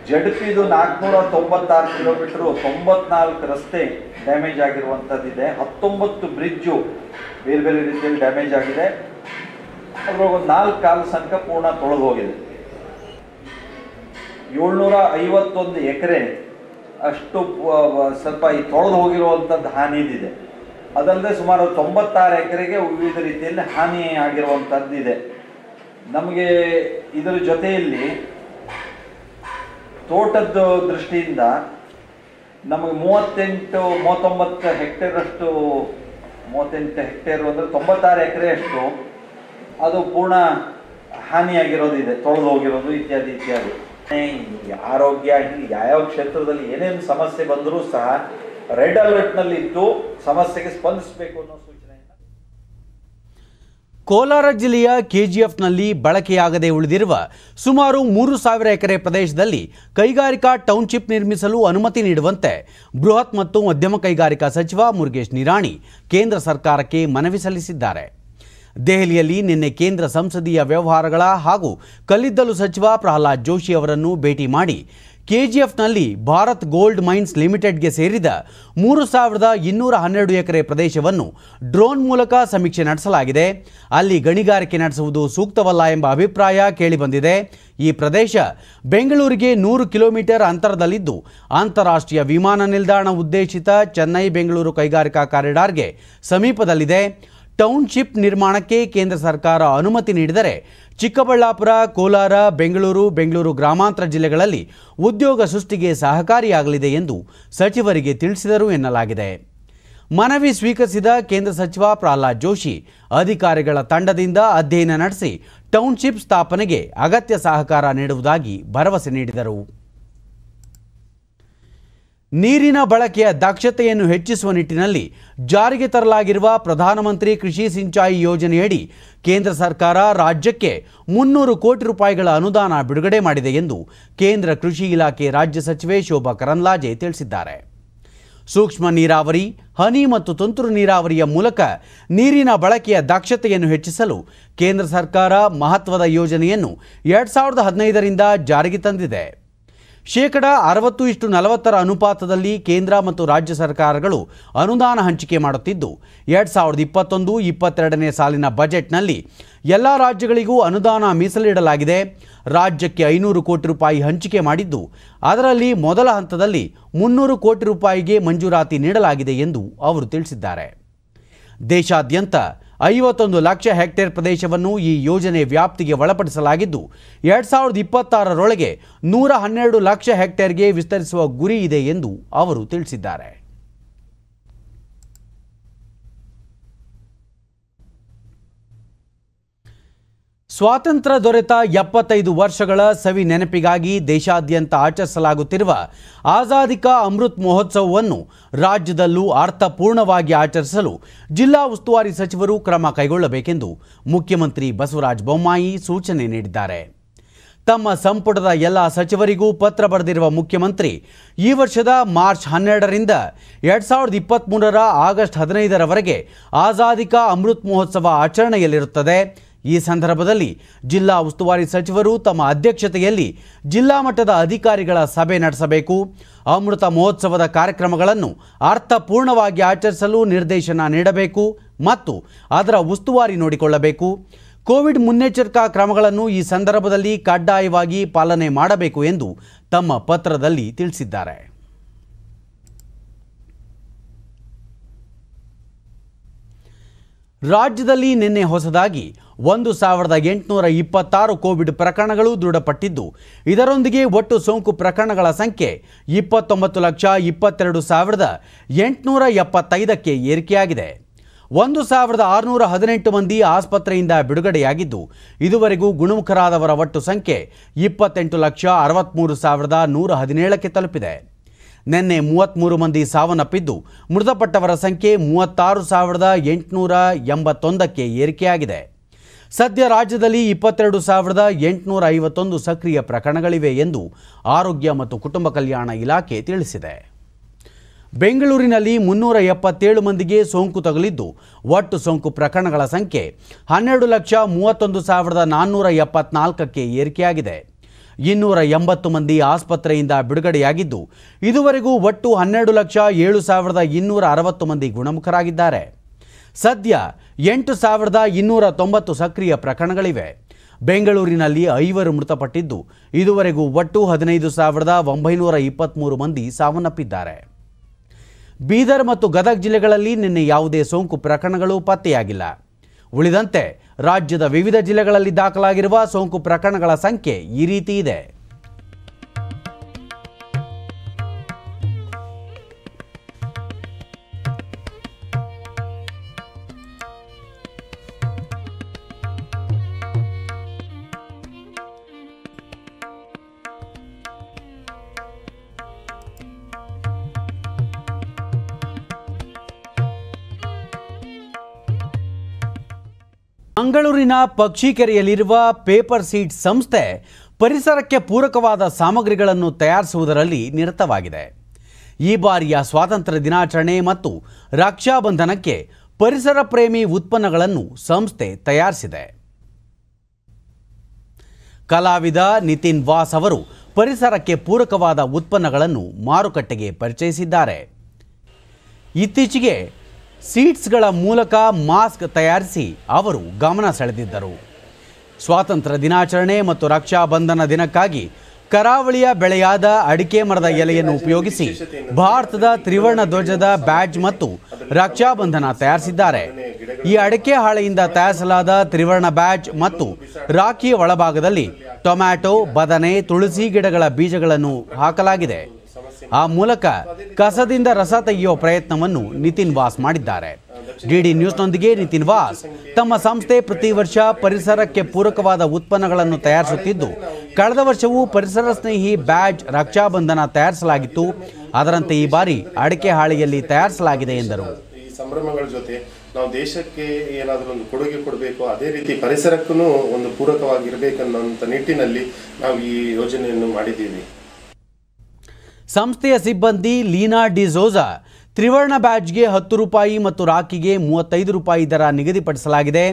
ಜಡ್ಪಿದು ನಾಲ್ಕುನೂರ ತೊಂಬತ್ತಾರು ಕಿಲೋಮೀಟ್ರು ತೊಂಬತ್ನಾಲ್ಕು ರಸ್ತೆ ಡ್ಯಾಮೇಜ್ ಆಗಿರುವಂಥದ್ದಿದೆ ಹತ್ತೊಂಬತ್ತು ಬ್ರಿಡ್ಜು ಬೇರೆ ಬೇರೆ ರೀತಿಯಲ್ಲಿ ಡ್ಯಾಮೇಜ್ ಆಗಿದೆ ಒಂದು ನಾಲ್ಕು ಕಾಲು ಸಂಖ್ಯೆ ಪೂರ್ಣ ತೊಳೆದು ಹೋಗಿದೆ ಏಳ್ನೂರ ಐವತ್ತೊಂದು ಎಕರೆ ಅಷ್ಟು ಸ್ವಲ್ಪ ಈ ತೊಳೆದು ಹೋಗಿರುವಂಥದ್ದು ಹಾನಿದಿದೆ ಅದಲ್ಲದೆ ಸುಮಾರು ತೊಂಬತ್ತಾರು ಎಕರೆಗೆ ವಿವಿಧ ರೀತಿಯಲ್ಲಿ ಹಾನಿ ಆಗಿರುವಂಥದ್ದಿದೆ ನಮಗೆ ಇದರ ಜೊತೆಯಲ್ಲಿ ತೋಟದ ದೃಷ್ಟಿಯಿಂದ ನಮಗೆ ಮೂವತ್ತೆಂಟು ಮೂವತ್ತೊಂಬತ್ತು ಹೆಕ್ಟೇರಷ್ಟು ಮೂವತ್ತೆಂಟು ಹೆಕ್ಟೇರ್ ಅಂದರೆ ತೊಂಬತ್ತಾರು ಎಕರೆಯಷ್ಟು ಅದು ಪೂರ್ಣ ಹಾನಿಯಾಗಿರೋದಿದೆ ತೊಳೆದು ಹೋಗಿರೋದು ಇತ್ಯಾದಿ ಇತ್ಯಾದಿ ಆರೋಗ್ಯ ಯಾವ್ಯಾವ ಕ್ಷೇತ್ರದಲ್ಲಿ ಏನೇನು ಸಮಸ್ಯೆ ಬಂದರೂ ಸಹ ರೆಡ್ ನಲ್ಲಿ ಇದ್ದು ಸಮಸ್ಯೆಗೆ ಸ್ಪಂದಿಸಬೇಕು ಅನ್ನೋ ಕೋಲಾರ ಜಿಲ್ಲೆಯ ಕೆಜಿಎಫ್ನಲ್ಲಿ ಬಳಕೆಯಾಗದೆ ಉಳಿದಿರುವ ಸುಮಾರು ಮೂರು ಸಾವಿರ ಎಕರೆ ಪ್ರದೇಶದಲ್ಲಿ ಕೈಗಾರಿಕಾ ಟೌನ್ಶಿಪ್ ನಿರ್ಮಿಸಲು ಅನುಮತಿ ನೀಡುವಂತೆ ಬೃಹತ್ ಮತ್ತು ಮಧ್ಯಮ ಕೈಗಾರಿಕಾ ಸಚಿವ ಮುರುಗೇಶ್ ನಿರಾಣಿ ಕೇಂದ್ರ ಸರ್ಕಾರಕ್ಕೆ ಮನವಿ ಸಲ್ಲಿಸಿದ್ದಾರೆ ದೆಹಲಿಯಲ್ಲಿ ನಿನ್ನೆ ಕೇಂದ್ರ ಸಂಸದೀಯ ವ್ಯವಹಾರಗಳ ಹಾಗೂ ಕಲ್ಲಿದ್ದಲು ಸಚಿವ ಪ್ರಹ್ಲಾದ್ ಜೋಶಿ ಅವರನ್ನು ಭೇಟಿ ಮಾಡಿ ಕೆಜಿಎಫ್ನಲ್ಲಿ ಭಾರತ್ ಗೋಲ್ಡ್ ಮೈನ್ಸ್ ಲಿಮಿಟೆಡ್ಗೆ ಸೇರಿದ ಮೂರು ಸಾವಿರದ ಇನ್ನೂರ ಹನ್ನೆರಡು ಎಕರೆ ಪ್ರದೇಶವನ್ನು ಡ್ರೋನ್ ಮೂಲಕ ಸಮೀಕ್ಷೆ ನಡೆಸಲಾಗಿದೆ ಅಲ್ಲಿ ಗಣಿಗಾರಿಕೆ ನಡೆಸುವುದು ಸೂಕ್ತವಲ್ಲ ಎಂಬ ಅಭಿಪ್ರಾಯ ಕೇಳಿಬಂದಿದೆ ಈ ಪ್ರದೇಶ ಬೆಂಗಳೂರಿಗೆ ನೂರು ಕಿಲೋಮೀಟರ್ ಅಂತರದಲ್ಲಿದ್ದು ಅಂತಾರಾಷ್ಟ್ರೀಯ ವಿಮಾನ ನಿಲ್ದಾಣ ಉದ್ದೇಶಿತ ಚೆನ್ನೈ ಬೆಂಗಳೂರು ಕೈಗಾರಿಕಾ ಕಾರಿಡಾರ್ಗೆ ಸಮೀಪದಲ್ಲಿದೆ ಟೌನ್ಶಿಪ್ ನಿರ್ಮಾಣಕ್ಕೆ ಕೇಂದ್ರ ಸರ್ಕಾರ ಅನುಮತಿ ನೀಡಿದರೆ ಚಿಕ್ಕಬಳ್ಳಾಪುರ ಕೋಲಾರ ಬೆಂಗಳೂರು ಬೆಂಗಳೂರು ಗ್ರಾಮಾಂತರ ಜಿಲ್ಲೆಗಳಲ್ಲಿ ಉದ್ಯೋಗ ಸೃಷ್ಟಿಗೆ ಸಹಕಾರಿಯಾಗಲಿದೆ ಎಂದು ಸಚಿವರಿಗೆ ತಿಳಿಸಿದರು ಎನ್ನಲಾಗಿದೆ ಮನವಿ ಸ್ವೀಕರಿಸಿದ ಕೇಂದ್ರ ಸಚಿವ ಪ್ರಹ್ಲಾದ್ ಜೋಶಿ ಅಧಿಕಾರಿಗಳ ತಂಡದಿಂದ ಅಧ್ಯಯನ ನಡೆಸಿ ಟೌನ್ಶಿಪ್ ಸ್ಥಾಪನೆಗೆ ಅಗತ್ಯ ಸಹಕಾರ ನೀಡುವುದಾಗಿ ಭರವಸೆ ನೀಡಿದರು ನೀರಿನ ಬಳಕೆಯ ದಕ್ಷತೆಯನ್ನು ಹೆಚ್ಚಿಸುವ ನಿಟ್ಟಿನಲ್ಲಿ ಜಾರಿಗೆ ತರಲಾಗಿರುವ ಪ್ರಧಾನಮಂತ್ರಿ ಕೃಷಿ ಸಿಂಚಾಯಿ ಯೋಜನೆಯಡಿ ಕೇಂದ್ರ ಸರ್ಕಾರ ರಾಜ್ಯಕ್ಕೆ ಮುನ್ನೂರು ಕೋಟಿ ರೂಪಾಯಿಗಳ ಅನುದಾನ ಬಿಡುಗಡೆ ಮಾಡಿದೆ ಎಂದು ಕೇಂದ್ರ ಕೃಷಿ ಇಲಾಖೆ ರಾಜ್ಯ ಸಚಿವೆ ಶೋಭಾ ಕರಂದ್ಲಾಜೆ ತಿಳಿಸಿದ್ದಾರೆ ಸೂಕ್ಷ್ಮ ನೀರಾವರಿ ಹನಿ ಮತ್ತು ತುಂತುರು ನೀರಾವರಿಯ ಮೂಲಕ ನೀರಿನ ಬಳಕೆಯ ದಕ್ಷತೆಯನ್ನು ಹೆಚ್ಚಿಸಲು ಕೇಂದ್ರ ಸರ್ಕಾರ ಮಹತ್ವದ ಯೋಜನೆಯನ್ನು ಎರಡ್ ಸಾವಿರದ ಹದಿನೈದರಿಂದ ಜಾರಿಗೆ ತಂದಿದೆ ಶೇಕಡ ಅರವತ್ತು ಇಷ್ಟು ನಲವತ್ತರ ಅನುಪಾತದಲ್ಲಿ ಕೇಂದ್ರ ಮತ್ತು ರಾಜ್ಯ ಸರ್ಕಾರಗಳು ಅನುದಾನ ಹಂಚಿಕೆ ಮಾಡುತ್ತಿದ್ದು ಎರಡ್ ಸಾವಿರದ ಇಪ್ಪತ್ತೊಂದು ಇಪ್ಪತ್ತೆರಡನೇ ಸಾಲಿನ ಬಜೆಟ್ನಲ್ಲಿ ಎಲ್ಲ ರಾಜ್ಯಗಳಿಗೂ ಅನುದಾನ ಮೀಸಲಿಡಲಾಗಿದೆ ರಾಜ್ಯಕ್ಕೆ ಐನೂರು ಕೋಟಿ ರೂಪಾಯಿ ಹಂಚಿಕೆ ಮಾಡಿದ್ದು ಅದರಲ್ಲಿ ಮೊದಲ ಹಂತದಲ್ಲಿ ಮುನ್ನೂರು ಕೋಟಿ ರೂಪಾಯಿಗೆ ಮಂಜೂರಾತಿ ನೀಡಲಾಗಿದೆ ಎಂದು ಅವರು ತಿಳಿಸಿದ್ದಾರೆ ದೇಶಾದ್ಯಂತ ಐವತ್ತೊಂದು ಲಕ್ಷ ಹೆಕ್ಟೇರ್ ಪ್ರದೇಶವನ್ನು ಈ ಯೋಜನೆ ವ್ಯಾಪ್ತಿಗೆ ಒಳಪಡಿಸಲಾಗಿದ್ದು ಎರಡ್ ಸಾವಿರದ ಇಪ್ಪತ್ತಾರರೊಳಗೆ ನೂರ ಹನ್ನೆರಡು ಲಕ್ಷ ಹೆಕ್ಟೇರ್ಗೆ ವಿಸ್ತರಿಸುವ ಗುರಿ ಇದೆ ಎಂದು ಅವರು ತಿಳಿಸಿದ್ದಾರೆ ಸ್ವಾತಂತ್ರ್ಯ ದೊರೆತ ಎಪ್ಪತ್ತೈದು ವರ್ಷಗಳ ಸವಿ ನೆನಪಿಗಾಗಿ ದೇಶಾದ್ಯಂತ ಆಚರಿಸಲಾಗುತ್ತಿರುವ ಆಜಾದಿಕಾ ಅಮೃತ್ ಮಹೋತ್ಸವವನ್ನು ರಾಜ್ಯದಲ್ಲೂ ಅರ್ಥಪೂರ್ಣವಾಗಿ ಆಚರಿಸಲು ಜಿಲ್ಲಾ ಉಸ್ತುವಾರಿ ಸಚಿವರು ಕ್ರಮ ಕೈಗೊಳ್ಳಬೇಕೆಂದು ಮುಖ್ಯಮಂತ್ರಿ ಬಸವರಾಜ ಬೊಮ್ಮಾಯಿ ಸೂಚನೆ ನೀಡಿದ್ದಾರೆ ತಮ್ಮ ಸಂಪುಟದ ಎಲ್ಲ ಸಚಿವರಿಗೂ ಪತ್ರ ಬರೆದಿರುವ ಮುಖ್ಯಮಂತ್ರಿ ಈ ವರ್ಷದ ಮಾರ್ಚ್ ಹನ್ನೆರಡರಿಂದ ಎರಡ್ ಸಾವಿರದ ಇಪ್ಪತ್ತ್ಮೂರರ ಆಗಸ್ಟ್ ಹದಿನೈದರವರೆಗೆ ಆಜಾದಿಕಾ ಅಮೃತ್ ಮಹೋತ್ಸವ ಆಚರಣೆಯಲ್ಲಿರುತ್ತದೆ ಈ ಸಂದರ್ಭದಲ್ಲಿ ಜಿಲ್ಲಾ ಉಸ್ತುವಾರಿ ಸಚಿವರು ತಮ್ಮ ಅಧ್ಯಕ್ಷತೆಯಲ್ಲಿ ಜಿಲ್ಲಾ ಮಟ್ಟದ ಅಧಿಕಾರಿಗಳ ಸಭೆ ನಡೆಸಬೇಕು ಅಮೃತ ಮಹೋತ್ಸವದ ಕಾರ್ಯಕ್ರಮಗಳನ್ನು ಅರ್ಥಪೂರ್ಣವಾಗಿ ಆಚರಿಸಲು ನಿರ್ದೇಶನ ನೀಡಬೇಕು ಮತ್ತು ಅದರ ಉಸ್ತುವಾರಿ ನೋಡಿಕೊಳ್ಳಬೇಕು ಕೋವಿಡ್ ಮುನ್ನೆಚ್ಚರಿಕಾ ಕ್ರಮಗಳನ್ನು ಈ ಸಂದರ್ಭದಲ್ಲಿ ಕಡ್ಡಾಯವಾಗಿ ಪಾಲನೆ ಮಾಡಬೇಕು ಎಂದು ತಮ್ಮ ಪತ್ರದಲ್ಲಿ ತಿಳಿಸಿದ್ದಾರೆ ರಾಜ್ಯದಲ್ಲಿ ನಿನ್ನೆ ಹೊಸದಾಗಿ ಒಂದು ಸಾವಿರದ ಎಂಟುನೂರ ಇಪ್ಪತ್ತಾರು ಕೋವಿಡ್ ಪ್ರಕರಣಗಳು ದೃಢಪಟ್ಟಿದ್ದು ಇದರೊಂದಿಗೆ ಒಟ್ಟು ಸೋಂಕು ಪ್ರಕರಣಗಳ ಸಂಖ್ಯೆ ಇಪ್ಪತ್ತೊಂಬತ್ತು ಲಕ್ಷ ಇಪ್ಪತ್ತೆರಡು ಸಾವಿರದ ಎಂಟುನೂರ ಎಪ್ಪತ್ತೈದಕ್ಕೆ ಏರಿಕೆಯಾಗಿದೆ ಒಂದು ಸಾವಿರದ ಆರುನೂರ ಹದಿನೆಂಟು ಮಂದಿ ಆಸ್ಪತ್ರೆಯಿಂದ ಬಿಡುಗಡೆಯಾಗಿದ್ದು ಇದುವರೆಗೂ ಗುಣಮುಖರಾದವರ ಒಟ್ಟು ಸಂಖ್ಯೆ ಇಪ್ಪತ್ತೆಂಟು ಲಕ್ಷ ಅರವತ್ತ್ಮೂರು ಸಾವಿರದ ನೂರ ಹದಿನೇಳಕ್ಕೆ ತಲುಪಿದೆ ನಿನ್ನೆ ಮೂವತ್ತ್ಮೂರು ಮಂದಿ ಸಾವನ್ನಪ್ಪಿದ್ದು ಮೃತಪಟ್ಟವರ ಸಂಖ್ಯೆ ಮೂವತ್ತಾರು ಸಾವಿರದ ಎಂಟುನೂರ ಎಂಬತ್ತೊಂದಕ್ಕೆ ಏರಿಕೆಯಾಗಿದೆ ಸದ್ಯ ರಾಜ್ಯದಲ್ಲಿ ಇಪ್ಪತ್ತೆರಡು ಸಾವಿರದ ಎಂಟುನೂರ ಐವತ್ತೊಂದು ಸಕ್ರಿಯ ಪ್ರಕರಣಗಳಿವೆ ಎಂದು ಆರೋಗ್ಯ ಮತ್ತು ಕುಟುಂಬ ಕಲ್ಯಾಣ ಇಲಾಖೆ ತಿಳಿಸಿದೆ ಬೆಂಗಳೂರಿನಲ್ಲಿ ಮುನ್ನೂರ ಎಪ್ಪತ್ತೇಳು ಮಂದಿಗೆ ಸೋಂಕು ತಗುಲಿದ್ದು ಒಟ್ಟು ಸೋಂಕು ಪ್ರಕರಣಗಳ ಸಂಖ್ಯೆ ಹನ್ನೆರಡು ಲಕ್ಷ ಮೂವತ್ತೊಂದು ಸಾವಿರದ ನಾನ್ನೂರ ಎಪ್ಪತ್ನಾಲ್ಕಕ್ಕೆ ಏರಿಕೆಯಾಗಿದೆ ಇನ್ನೂರ ಎಂಬತ್ತು ಮಂದಿ ಆಸ್ಪತ್ರೆಯಿಂದ ಬಿಡುಗಡೆಯಾಗಿದ್ದು ಇದುವರೆಗೂ ಒಟ್ಟು ಹನ್ನೆರಡು ಲಕ್ಷ ಏಳು ಸಾವಿರದ ಇನ್ನೂರ ಅರವತ್ತು ಮಂದಿ ಗುಣಮುಖರಾಗಿದ್ದಾರೆ ಸದ್ಯ ಎಂಟು ಸಾವಿರದ ಇನ್ನೂರ ತೊಂಬತ್ತು ಸಕ್ರಿಯ ಪ್ರಕರಣಗಳಿವೆ ಬೆಂಗಳೂರಿನಲ್ಲಿ ಐವರು ಮೃತಪಟ್ಟಿದ್ದು ಇದುವರೆಗೂ ಒಟ್ಟು ಹದಿನೈದು ಸಾವಿರದ ಒಂಬೈನೂರ ಇಪ್ಪತ್ತ್ಮೂರು ಮಂದಿ ಸಾವನ್ನಪ್ಪಿದ್ದಾರೆ ಬೀದರ್ ಮತ್ತು ಗದಗ ಜಿಲ್ಲೆಗಳಲ್ಲಿ ನಿನ್ನೆ ಯಾವುದೇ ಸೋಂಕು ಪ್ರಕರಣಗಳು ಪತ್ತೆಯಾಗಿಲ್ಲ ಉಳಿದಂತೆ ರಾಜ್ಯದ ವಿವಿಧ ಜಿಲ್ಲೆಗಳಲ್ಲಿ ದಾಖಲಾಗಿರುವ ಸೋಂಕು ಪ್ರಕರಣಗಳ ಸಂಖ್ಯೆ ಈ ರೀತಿ ಇದೆ ಮಂಗಳೂರಿನ ಪಕ್ಷಿಕೆರೆಯಲ್ಲಿರುವ ಪೇಪರ್ ಸೀಟ್ ಸಂಸ್ಥೆ ಪರಿಸರಕ್ಕೆ ಪೂರಕವಾದ ಸಾಮಗ್ರಿಗಳನ್ನು ತಯಾರಿಸುವುದರಲ್ಲಿ ನಿರತವಾಗಿದೆ ಈ ಬಾರಿಯ ಸ್ವಾತಂತ್ರ್ಯ ದಿನಾಚರಣೆ ಮತ್ತು ರಕ್ಷಾ ಬಂಧನಕ್ಕೆ ಪರಿಸರ ಪ್ರೇಮಿ ಉತ್ಪನ್ನಗಳನ್ನು ಸಂಸ್ಥೆ ತಯಾರಿಸಿದೆ ಕಲಾವಿದ ನಿತಿನ್ ವಾಸ್ ಅವರು ಪರಿಸರಕ್ಕೆ ಪೂರಕವಾದ ಉತ್ಪನ್ನಗಳನ್ನು ಮಾರುಕಟ್ಟೆಗೆ ಪರಿಚಯಿಸಿದ್ದಾರೆ ಇತ್ತೀಚೆಗೆ ಸೀಟ್ಸ್ಗಳ ಮೂಲಕ ಮಾಸ್ಕ್ ತಯಾರಿಸಿ ಅವರು ಗಮನ ಸೆಳೆದಿದ್ದರು ಸ್ವಾತಂತ್ರ್ಯ ದಿನಾಚರಣೆ ಮತ್ತು ರಕ್ಷಾ ಬಂಧನ ದಿನಕ್ಕಾಗಿ ಕರಾವಳಿಯ ಬೆಳೆಯಾದ ಅಡಿಕೆ ಮರದ ಎಲೆಯನ್ನು ಉಪಯೋಗಿಸಿ ಭಾರತದ ತ್ರಿವರ್ಣ ಧ್ವಜದ ಬ್ಯಾಡ್ಜ್ ಮತ್ತು ರಕ್ಷಾಬಂಧನ ತಯಾರಿಸಿದ್ದಾರೆ ಈ ಅಡಿಕೆ ಹಾಳೆಯಿಂದ ತಯಾರಿಸಲಾದ ತ್ರಿವರ್ಣ ಬ್ಯಾಡ್ಜ್ ಮತ್ತು ರಾಖಿಯ ಒಳಭಾಗದಲ್ಲಿ ಟೊಮ್ಯಾಟೊ ಬದನೆ ತುಳಸಿ ಗಿಡಗಳ ಬೀಜಗಳನ್ನು ಹಾಕಲಾಗಿದೆ ಆ ಮೂಲಕ ಕಸದಿಂದ ರಸ ತೆಗೆಯುವ ಪ್ರಯತ್ನವನ್ನು ನಿತಿನ್ ವಾಸ್ ಮಾಡಿದ್ದಾರೆ ಡಿಡಿ ನ್ಯೂಸ್ನೊಂದಿಗೆ ನಿತಿನ್ ವಾಸ್ ತಮ್ಮ ಸಂಸ್ಥೆ ಪ್ರತಿ ವರ್ಷ ಪರಿಸರಕ್ಕೆ ಪೂರಕವಾದ ಉತ್ಪನ್ನಗಳನ್ನು ತಯಾರಿಸುತ್ತಿದ್ದು ಕಳೆದ ವರ್ಷವೂ ಪರಿಸರ ಸ್ನೇಹಿ ರಕ್ಷಾ ಬಂಧನ ತಯಾರಿಸಲಾಗಿತ್ತು ಅದರಂತೆ ಈ ಬಾರಿ ಅಡಿಕೆ ಹಾಳಿಯಲ್ಲಿ ತಯಾರಿಸಲಾಗಿದೆ ಎಂದರು ಸಂಭ್ರಮಗಳ ಜೊತೆ ನಾವು ದೇಶಕ್ಕೆ ಏನಾದರೂ ಒಂದು ಕೊಡುಗೆ ಕೊಡಬೇಕು ಅದೇ ರೀತಿ ಪರಿಸರಕ್ಕೂ ಒಂದು ಪೂರಕವಾಗಿರಬೇಕನ್ನುವಂಥ ನಿಟ್ಟಿನಲ್ಲಿ ನಾವು ಈ ಯೋಜನೆಯನ್ನು ಮಾಡಿದ್ದೀವಿ ಸಂಸ್ಥೆಯ ಸಿಬ್ಬಂದಿ ಲೀನಾ ಡಿಸೋಜಾ ತ್ರಿವರ್ಣ ಬ್ಯಾಚ್ಗೆ ಹತ್ತು ರೂಪಾಯಿ ಮತ್ತು ರಾಖಿಗೆ ಮೂವತ್ತೈದು ರೂಪಾಯಿ ದರ ನಿಗದಿಪಡಿಸಲಾಗಿದೆ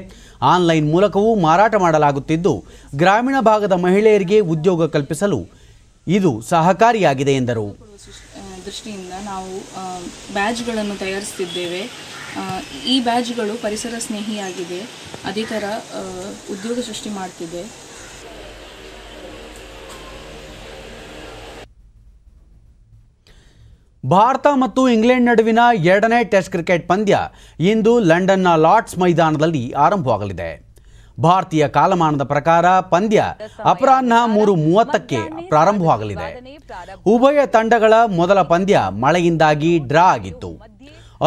ಆನ್ಲೈನ್ ಮೂಲಕವೂ ಮಾರಾಟ ಮಾಡಲಾಗುತ್ತಿದ್ದು ಗ್ರಾಮೀಣ ಭಾಗದ ಮಹಿಳೆಯರಿಗೆ ಉದ್ಯೋಗ ಕಲ್ಪಿಸಲು ಇದು ಸಹಕಾರಿಯಾಗಿದೆ ಎಂದರು ದೃಷ್ಟಿಯಿಂದ ನಾವು ಬ್ಯಾಜ್ಗಳನ್ನು ತಯಾರಿಸುತ್ತಿದ್ದೇವೆ ಈ ಬ್ಯಾಜ್ಗಳು ಪರಿಸರ ಸ್ನೇಹಿಯಾಗಿದೆ ಅಧಿಕಾರ ಉದ್ಯೋಗ ಸೃಷ್ಟಿ ಮಾಡ್ತಿದೆ ಭಾರತ ಮತ್ತು ಇಂಗ್ಲೆಂಡ್ ನಡುವಿನ ಎರಡನೇ ಟೆಸ್ಟ್ ಕ್ರಿಕೆಟ್ ಪಂದ್ಯ ಇಂದು ಲಂಡನ್ನ ಲಾರ್ಡ್ಸ್ ಮೈದಾನದಲ್ಲಿ ಆರಂಭವಾಗಲಿದೆ ಭಾರತೀಯ ಕಾಲಮಾನದ ಪ್ರಕಾರ ಪಂದ್ಯ ಅಪರಾಹ್ನ ಮೂರು ಮೂವತ್ತಕ್ಕೆ ಪ್ರಾರಂಭವಾಗಲಿದೆ ಉಭಯ ತಂಡಗಳ ಮೊದಲ ಪಂದ್ಯ ಮಳೆಯಿಂದಾಗಿ ಡ್ರಾ ಆಗಿತ್ತು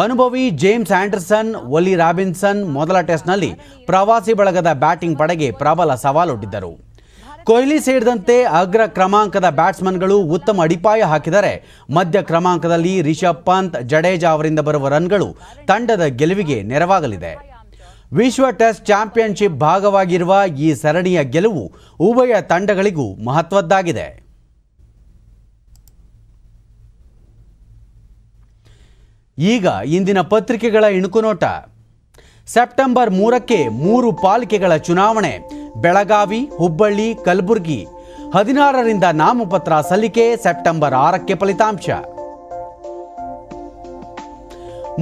ಅನುಭವಿ ಜೇಮ್ಸ್ ಆಂಡರ್ಸನ್ ಒಲಿ ರಾಬಿನ್ಸನ್ ಮೊದಲ ಟೆಸ್ಟ್ನಲ್ಲಿ ಪ್ರವಾಸಿ ಬಳಗದ ಬ್ಯಾಟಿಂಗ್ ಪಡೆಗೆ ಪ್ರಬಲ ಸವಾಲೊಡ್ಡಿದ್ದರು ಕೊಹ್ಲಿ ಸೇರಿದಂತೆ ಅಗ್ರ ಕ್ರಮಾಂಕದ ಬ್ಯಾಟ್ಸ್ಮನ್ಗಳು ಉತ್ತಮ ಅಡಿಪಾಯ ಹಾಕಿದರೆ ಮಧ್ಯ ಕ್ರಮಾಂಕದಲ್ಲಿ ರಿಷಬ್ ಪಂತ್ ಜಡೇಜಾ ಅವರಿಂದ ಬರುವ ರನ್ಗಳು ತಂಡದ ಗೆಲುವಿಗೆ ನೆರವಾಗಲಿದೆ ವಿಶ್ವ ಟೆಸ್ಟ್ ಚಾಂಪಿಯನ್ಶಿಪ್ ಭಾಗವಾಗಿರುವ ಈ ಸರಣಿಯ ಗೆಲುವು ಉಭಯ ತಂಡಗಳಿಗೂ ಮಹತ್ವದ್ದಾಗಿದೆ ಈಗ ಇಂದಿನ ಪತ್ರಿಕೆಗಳ ಇಣುಕು ನೋಟ ಸೆಪ್ಟೆಂಬರ್ ಮೂರಕ್ಕೆ ಮೂರು ಪಾಲಿಕೆಗಳ ಚುನಾವಣೆ ಬೆಳಗಾವಿ ಹುಬ್ಬಳ್ಳಿ ಕಲಬುರಗಿ ಹದಿನಾರರಿಂದ ನಾಮಪತ್ರ ಸಲ್ಲಿಕೆ ಸೆಪ್ಟೆಂಬರ್ ಆರಕ್ಕೆ ಫಲಿತಾಂಶ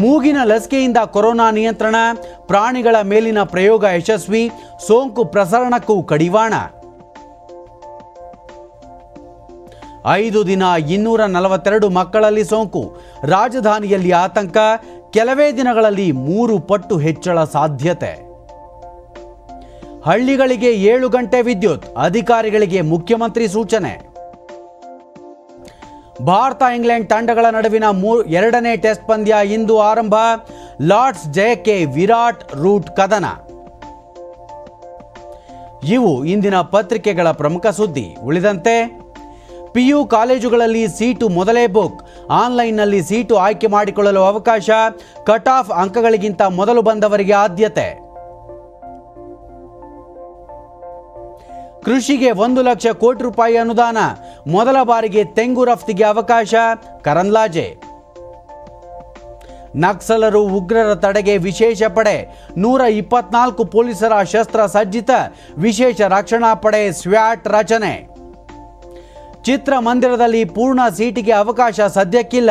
ಮೂಗಿನ ಲಸಿಕೆಯಿಂದ ಕೊರೋನಾ ನಿಯಂತ್ರಣ ಪ್ರಾಣಿಗಳ ಮೇಲಿನ ಪ್ರಯೋಗ ಯಶಸ್ವಿ ಸೋಂಕು ಪ್ರಸರಣಕ್ಕೂ ಕಡಿವಾಣ ಐದು ದಿನ ಇನ್ನೂರ ನಲವತ್ತೆರಡು ಮಕ್ಕಳಲ್ಲಿ ಸೋಂಕು ರಾಜಧಾನಿಯಲ್ಲಿ ಆತಂಕ ಕೆಲವೇ ದಿನಗಳಲ್ಲಿ ಮೂರು ಪಟ್ಟು ಹೆಚ್ಚಳ ಸಾಧ್ಯತೆ ಹಳ್ಳಿಗಳಿಗೆ ಏಳು ಗಂಟೆ ವಿದ್ಯುತ್ ಅಧಿಕಾರಿಗಳಿಗೆ ಮುಖ್ಯಮಂತ್ರಿ ಸೂಚನೆ ಭಾರತ ಇಂಗ್ಲೆಂಡ್ ತಂಡಗಳ ನಡುವಿನ ಎರಡನೇ ಟೆಸ್ಟ್ ಪಂದ್ಯ ಇಂದು ಆರಂಭ ಲಾರ್ಡ್ಸ್ ಜಯಕ್ಕೆ ವಿರಾಟ್ ರೂಟ್ ಕದನ ಇವು ಇಂದಿನ ಪತ್ರಿಕೆಗಳ ಪ್ರಮುಖ ಸುದ್ದಿ ಉಳಿದಂತೆ ಪಿಯು ಕಾಲೇಜುಗಳಲ್ಲಿ ಸೀಟು ಮೊದಲೇ ಬುಕ್ ಆನ್ಲೈನ್ನಲ್ಲಿ ಸೀಟು ಆಯ್ಕೆ ಮಾಡಿಕೊಳ್ಳಲು ಅವಕಾಶ ಕಟ್ ಆಫ್ ಅಂಕಗಳಿಗಿಂತ ಮೊದಲು ಬಂದವರಿಗೆ ಆದ್ಯತೆ ಕೃಷಿಗೆ ಒಂದು ಲಕ್ಷ ಕೋಟಿ ರೂಪಾಯಿ ಅನುದಾನ ಮೊದಲ ಬಾರಿಗೆ ತೆಂಗು ರಫ್ತಿಗೆ ಅವಕಾಶ ಕರಂದ್ಲಾಜೆ ನಕ್ಸಲರು ಉಗ್ರರ ತಡೆಗೆ ವಿಶೇಷ ಪಡೆ ನೂರ ಇಪ್ಪತ್ನಾಲ್ಕು ಪೊಲೀಸರ ಶಸ್ತ್ರ ಸಜ್ಜಿತ ವಿಶೇಷ ರಕ್ಷಣಾ ಪಡೆ ಸ್ವ್ಯಾಟ್ ರಚನೆ ಚಿತ್ರಮಂದಿರದಲ್ಲಿ ಪೂರ್ಣ ಸೀಟಿಗೆ ಅವಕಾಶ ಸದ್ಯಕ್ಕಿಲ್ಲ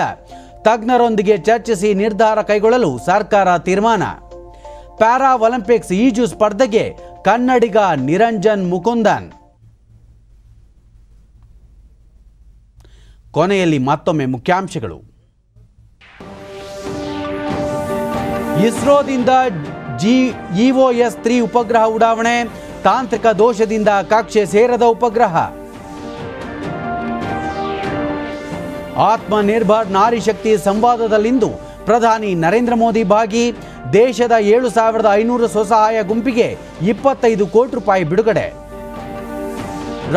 ತಜ್ಞರೊಂದಿಗೆ ಚರ್ಚಿಸಿ ನಿರ್ಧಾರ ಕೈಗೊಳ್ಳಲು ಸರ್ಕಾರ ತೀರ್ಮಾನ ಪ್ಯಾರಾ ಒಲಿಂಪಿಕ್ಸ್ ಈಜು ಸ್ಪರ್ಧೆಗೆ ಕನ್ನಡಿಗ ನಿರಂಜನ್ ಮುಕುಂದನ್ ಕೊನೆಯಲ್ಲಿ ಮತ್ತೊಮ್ಮೆ ಮುಖ್ಯಾಂಶಗಳು ಇಸ್ರೋದಿಂದ ಜಿ ಇಒಎಸ್ ತ್ರೀ ಉಪಗ್ರಹ ಉಡಾವಣೆ ತಾಂತ್ರಿಕ ದೋಷದಿಂದ ಕಕ್ಷೆ ಸೇರದ ಉಪಗ್ರಹ ಆತ್ಮನಿರ್ಭರ್ ನಾರಿ ಶಕ್ತಿ ಸಂವಾದದಲ್ಲಿಂದು ಪ್ರಧಾನಿ ನರೇಂದ್ರ ಮೋದಿ ಭಾಗಿ ದೇಶದ ಏಳು ಸಾವಿರದ ಐನೂರು ಸ್ವಸಹಾಯ ಗುಂಪಿಗೆ ಇಪ್ಪತ್ತೈದು ಕೋಟಿ ರೂಪಾಯಿ ಬಿಡುಗಡೆ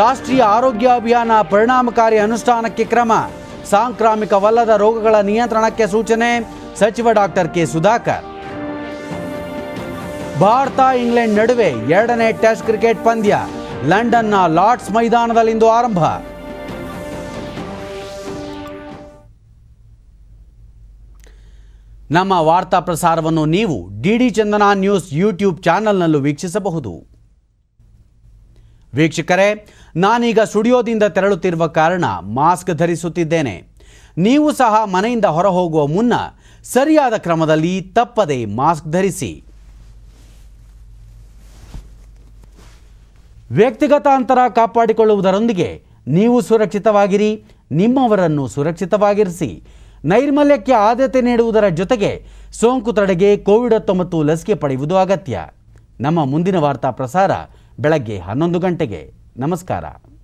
ರಾಷ್ಟ್ರೀಯ ಆರೋಗ್ಯ ಅಭಿಯಾನ ಪರಿಣಾಮಕಾರಿ ಅನುಷ್ಠಾನಕ್ಕೆ ಕ್ರಮ ಸಾಂಕ್ರಾಮಿಕವಲ್ಲದ ರೋಗಗಳ ನಿಯಂತ್ರಣಕ್ಕೆ ಸೂಚನೆ ಸಚಿವ doctor K Sudhakar Bharat England ನಡುವೆ ಎರಡನೇ ಟೆಸ್ಟ್ ಕ್ರಿಕೆಟ್ ಪಂದ್ಯ ಲಂಡನ್ನ ಲಾರ್ಡ್ಸ್ ಮೈದಾನದಲ್ಲಿಂದು ಆರಂಭ ನಮ್ಮ ವಾರ್ತಾ ಪ್ರಸಾರವನ್ನು ನೀವು ಡಿಡಿ ಚಂದನ ನ್ಯೂಸ್ ಯೂಟ್ಯೂಬ್ ಚಾನಲ್ನಲ್ಲೂ ವೀಕ್ಷಿಸಬಹುದು ವೀಕ್ಷಕರೇ ನಾನೀಗ ಸ್ಟುಡಿಯೋದಿಂದ ತೆರಳುತ್ತಿರುವ ಕಾರಣ ಮಾಸ್ಕ್ ಧರಿಸುತ್ತಿದ್ದೇನೆ ನೀವು ಸಹ ಮನೆಯಿಂದ ಹೊರ ಹೋಗುವ ಮುನ್ನ ಸರಿಯಾದ ಕ್ರಮದಲ್ಲಿ ತಪ್ಪದೆ ಮಾಸ್ಕ್ ಧರಿಸಿ ವ್ಯಕ್ತಿಗತ ಅಂತರ ಕಾಪಾಡಿಕೊಳ್ಳುವುದರೊಂದಿಗೆ ನೀವು ಸುರಕ್ಷಿತವಾಗಿರಿ ನಿಮ್ಮವರನ್ನು ಸುರಕ್ಷಿತವಾಗಿರಿಸಿ ನೈರ್ಮಲ್ಯಕ್ಕೆ ಆದ್ಯತೆ ನೀಡುವುದರ ಜೊತೆಗೆ ಸೋಂಕು ತಡೆಗೆ ಕೋವಿಡ್ ಹತ್ತೊಂಬತ್ತು ಲಸಿಕೆ ಪಡೆಯುವುದು ಅಗತ್ಯ ನಮ್ಮ ಮುಂದಿನ ವಾರ್ತಾ ಪ್ರಸಾರ ಬೆಳಗ್ಗೆ ಹನ್ನೊಂದು ಗಂಟೆಗೆ ನಮಸ್ಕಾರ